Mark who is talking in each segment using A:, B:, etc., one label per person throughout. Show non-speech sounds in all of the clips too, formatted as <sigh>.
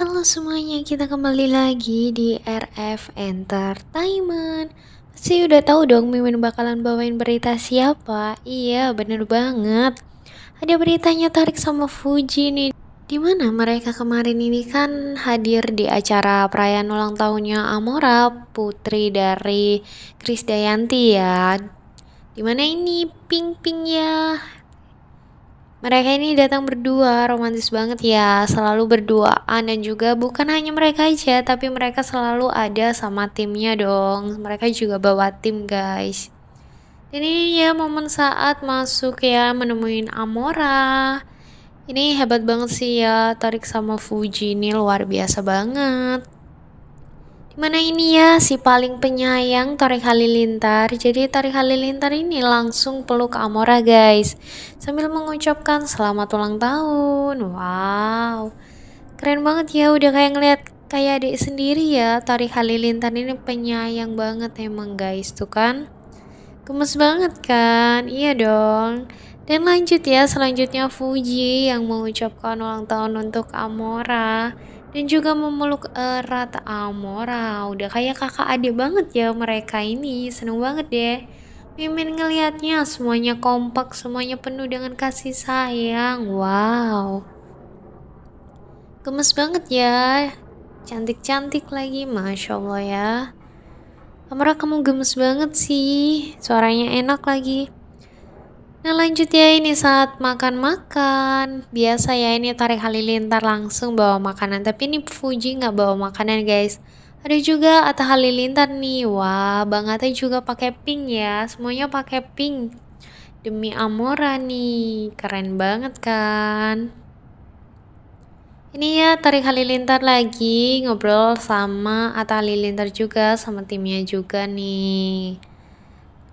A: Halo semuanya, kita kembali lagi di RF Entertainment Pasti udah tahu dong Mimin bakalan bawain berita siapa? Iya, bener banget Ada beritanya tarik sama Fuji nih Dimana mereka kemarin ini kan hadir di acara perayaan ulang tahunnya Amora, putri dari Krisdayanti ya Dimana ini Ping Ping ya mereka ini datang berdua, romantis banget ya, selalu berduaan dan juga bukan hanya mereka aja, tapi mereka selalu ada sama timnya dong. Mereka juga bawa tim guys. Dan ini ya momen saat masuk ya menemuin Amora. Ini hebat banget sih ya, tarik sama Fuji ini luar biasa banget. Dimana ini ya si paling penyayang Tarik Halilintar Jadi Tarik Halilintar ini langsung peluk Amora guys Sambil mengucapkan selamat ulang tahun Wow Keren banget ya udah kayak ngeliat kayak adik sendiri ya Tarik Halilintar ini penyayang banget emang guys tuh kan Gemes banget kan Iya dong dan lanjut ya selanjutnya Fuji yang mengucapkan ulang tahun untuk Amora dan juga memeluk erat eh, Amora udah kayak kakak adik banget ya mereka ini seneng banget deh Mimin ngelihatnya semuanya kompak semuanya penuh dengan kasih sayang wow gemes banget ya cantik-cantik lagi Masya Allah ya Amora kamu gemes banget sih suaranya enak lagi Nah lanjut ya ini saat makan-makan Biasa ya ini tarik halilintar langsung bawa makanan Tapi ini Fuji nggak bawa makanan guys ada juga Atta Halilintar nih, wah Bang Atta juga pakai pink ya, semuanya pakai pink. Demi Amora nih, keren banget kan? Ini ya tarik Halilintar lagi, ngobrol sama Atta Halilintar juga, sama timnya juga nih.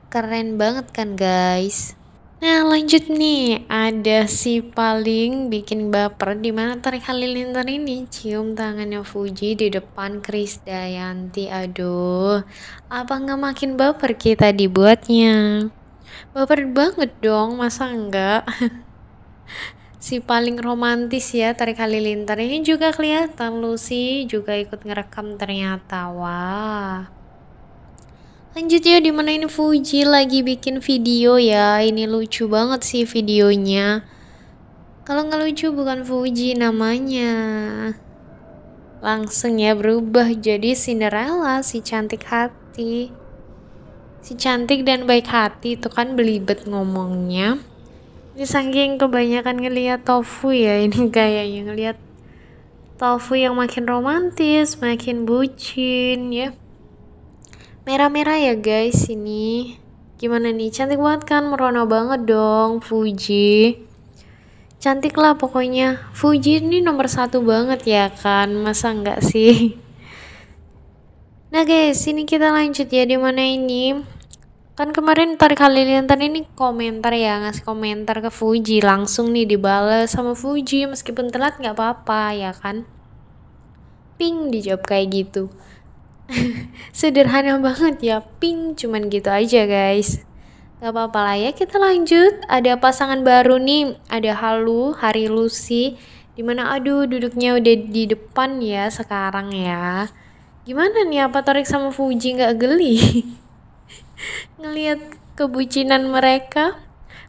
A: Keren banget kan guys? Nah lanjut nih, ada si paling bikin baper di mana Tarik Halilintar ini cium tangannya Fuji di depan Kris Dayanti. Aduh, apa nggak makin baper kita dibuatnya? Baper banget dong, masa enggak? <laughs> si paling romantis ya Tarik Halilintar ini juga kelihatan Lucy juga ikut ngerekam ternyata. Wah. Lanjut ya dimana ini Fuji lagi bikin video ya Ini lucu banget sih videonya Kalau nggak lucu bukan Fuji namanya Langsung ya berubah jadi Cinderella si cantik hati Si cantik dan baik hati itu kan belibet ngomongnya Ini saking kebanyakan ngeliat tofu ya <laughs> ini kayaknya ngeliat Tofu yang makin romantis, makin bucin ya merah-merah ya guys ini gimana nih cantik banget kan merona banget dong Fuji cantik lah pokoknya Fuji ini nomor satu banget ya kan masa enggak sih nah guys ini kita lanjut ya di mana ini kan kemarin tarik halilintar ini komentar ya ngasih komentar ke Fuji langsung nih dibales sama Fuji meskipun telat nggak apa-apa ya kan ping dijawab kayak gitu <laughs> Sederhana banget ya, pink cuman gitu aja guys. Gak apa-apa lah ya, kita lanjut. Ada pasangan baru nih, ada Halu, Hari Lucy. Dimana aduh duduknya udah di depan ya sekarang ya. Gimana nih apa Torik sama Fuji gak geli? <laughs> Ngeliat kebucinan mereka.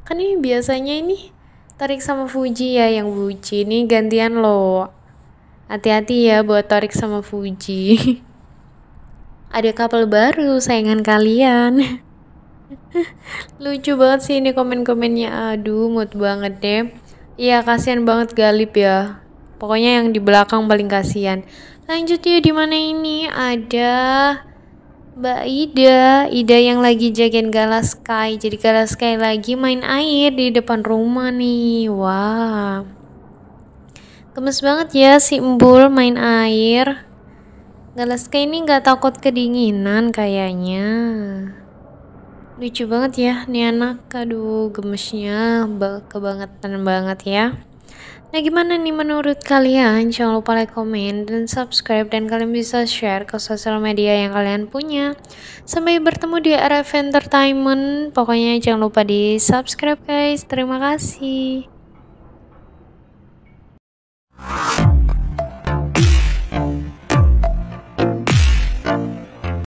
A: Kan ini biasanya ini Torik sama Fuji ya yang bucin. Ini gantian loh. Hati-hati ya buat Torik sama Fuji. <laughs> ada couple baru saingan kalian <laughs> lucu banget sih ini komen-komennya aduh mood banget deh iya kasihan banget Galip ya pokoknya yang di belakang paling kasihan lanjut ya di mana ini ada Mbak Ida, Ida yang lagi jagain Gala Sky. Jadi Gala Sky lagi main air di depan rumah nih. Wah. Wow. Gemes banget ya si Embul main air. Galaska ini nggak takut kedinginan kayaknya. Lucu banget ya, nih anak. Aduh, gemesnya kebangetan banget ya. Nah gimana nih menurut kalian? Jangan lupa like, komen, dan subscribe. Dan kalian bisa share ke sosial media yang kalian punya. Sampai bertemu di RF Entertainment. Pokoknya jangan lupa di subscribe guys. Terima kasih.